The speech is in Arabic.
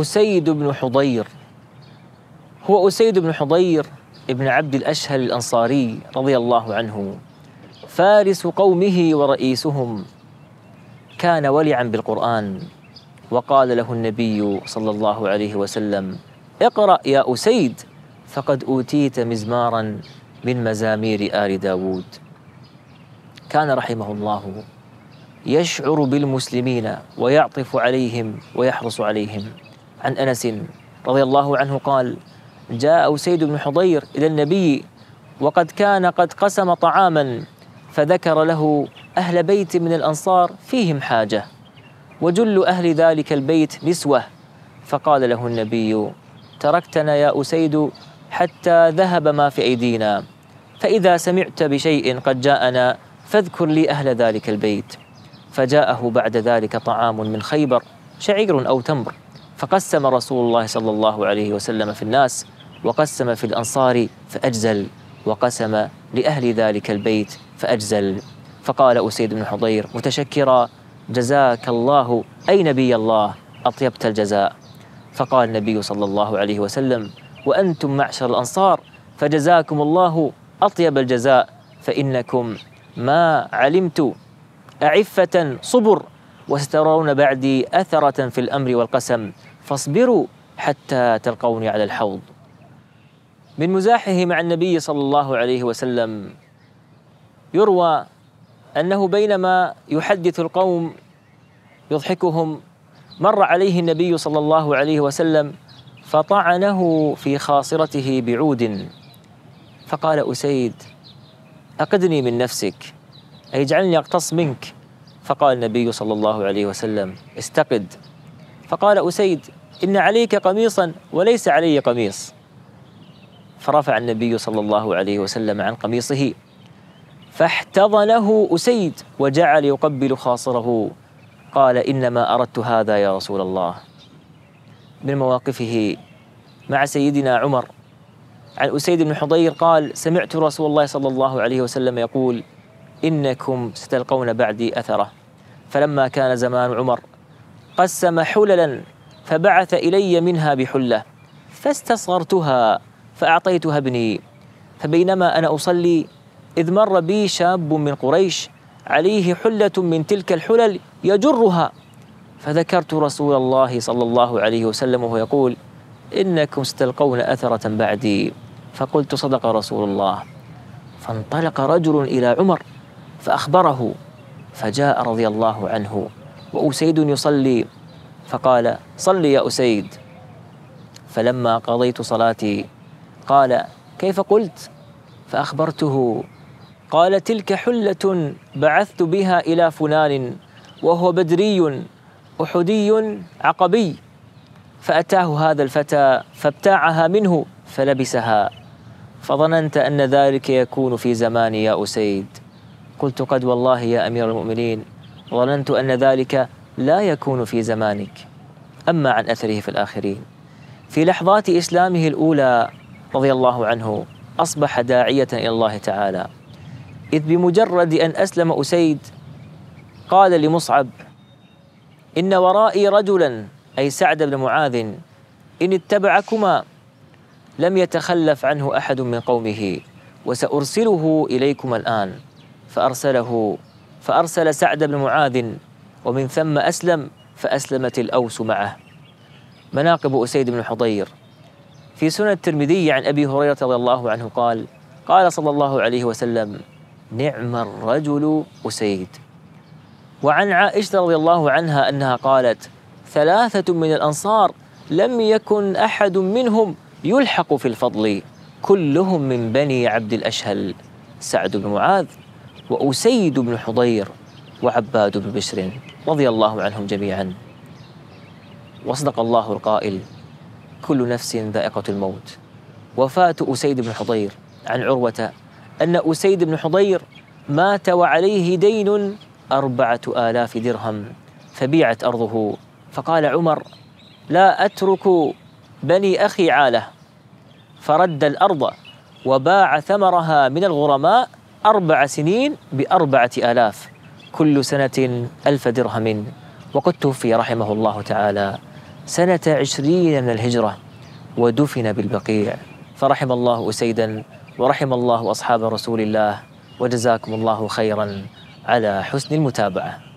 أسيد بن حضير هو أسيد بن حضير ابن عبد الأشهل الأنصاري رضي الله عنه فارس قومه ورئيسهم كان ولعا بالقرآن وقال له النبي صلى الله عليه وسلم اقرأ يا أسيد فقد أوتيت مزمارا من مزامير آل داود كان رحمه الله يشعر بالمسلمين ويعطف عليهم ويحرص عليهم عن أنس رضي الله عنه قال جاء أسيد بن حضير إلى النبي وقد كان قد قسم طعاما فذكر له أهل بيت من الأنصار فيهم حاجة وجل أهل ذلك البيت نسوة فقال له النبي تركتنا يا أسيد حتى ذهب ما في أيدينا فإذا سمعت بشيء قد جاءنا فاذكر لي أهل ذلك البيت فجاءه بعد ذلك طعام من خيبر شعير أو تمر فقسم رسول الله صلى الله عليه وسلم في الناس وقسم في الأنصار فأجزل وقسم لأهل ذلك البيت فأجزل فقال أسيد بن حضير متشكرا جزاك الله أي نبي الله أطيبت الجزاء فقال النبي صلى الله عليه وسلم وأنتم معشر الأنصار فجزاكم الله أطيب الجزاء فإنكم ما علمت أعفة صبر وسترون بعدي أثرة في الأمر والقسم فاصبروا حتى تلقوني على الحوض من مزاحه مع النبي صلى الله عليه وسلم يروى أنه بينما يحدث القوم يضحكهم مر عليه النبي صلى الله عليه وسلم فطعنه في خاصرته بعود فقال أسيد أقدني من نفسك أي اجعلني أقتص منك فقال النبي صلى الله عليه وسلم استقد فقال أسيد إن عليك قميصا وليس علي قميص فرفع النبي صلى الله عليه وسلم عن قميصه فاحتضنه أسيد وجعل يقبل خاصره قال إنما أردت هذا يا رسول الله من مواقفه مع سيدنا عمر عن أسيد بن حضير قال سمعت رسول الله صلى الله عليه وسلم يقول إنكم ستلقون بعدي أثره فلما كان زمان عمر قسم حللا فبعث إلي منها بحلة فاستصغرتها فأعطيتها ابني فبينما أنا أصلي إذ مر بي شاب من قريش عليه حلة من تلك الحلل يجرها فذكرت رسول الله صلى الله عليه وسلم وهو يقول إنكم ستلقون أثرة بعدي فقلت صدق رسول الله فانطلق رجل إلى عمر فأخبره فجاء رضي الله عنه وأسيد يصلي فقال صل يا أسيد فلما قضيت صلاتي قال كيف قلت فأخبرته قال تلك حلة بعثت بها إلى فلان وهو بدري أحدي عقبي فأتاه هذا الفتى فابتاعها منه فلبسها فظننت أن ذلك يكون في زماني يا أسيد قلت قد والله يا أمير المؤمنين ظننت أن ذلك لا يكون في زمانك أما عن أثره في الآخرين في لحظات إسلامه الأولى رضي الله عنه أصبح داعية إلى الله تعالى إذ بمجرد أن أسلم أسيد قال لمصعب إن ورائي رجلا أي سعد بن معاذ إن اتبعكما لم يتخلف عنه أحد من قومه وسأرسله إليكم الآن فأرسله فأرسل سعد بن معاذ ومن ثم أسلم فأسلمت الأوس معه مناقب أسيد بن حضير في سنن الترمذي عن أبي هريرة رضي الله عنه قال قال صلى الله عليه وسلم نعم الرجل أسيد وعن عائشة رضي الله عنها أنها قالت ثلاثة من الأنصار لم يكن أحد منهم يلحق في الفضل كلهم من بني عبد الأشهل سعد بن معاذ وأسيد بن حضير وعباد بن بشر رضي الله عنهم جميعا وصدق الله القائل كل نفس ذائقة الموت وفاة أسيد بن حضير عن عروة أن أسيد بن حضير مات وعليه دين أربعة آلاف درهم فبيعت أرضه فقال عمر لا أترك بني أخي عاله فرد الأرض وباع ثمرها من الغرماء أربع سنين بأربعة آلاف كل سنة ألف درهم وقد توفي رحمه الله تعالى سنة عشرين من الهجرة ودفن بالبقيع فرحم الله أسيدا ورحم الله أصحاب رسول الله وجزاكم الله خيرا على حسن المتابعة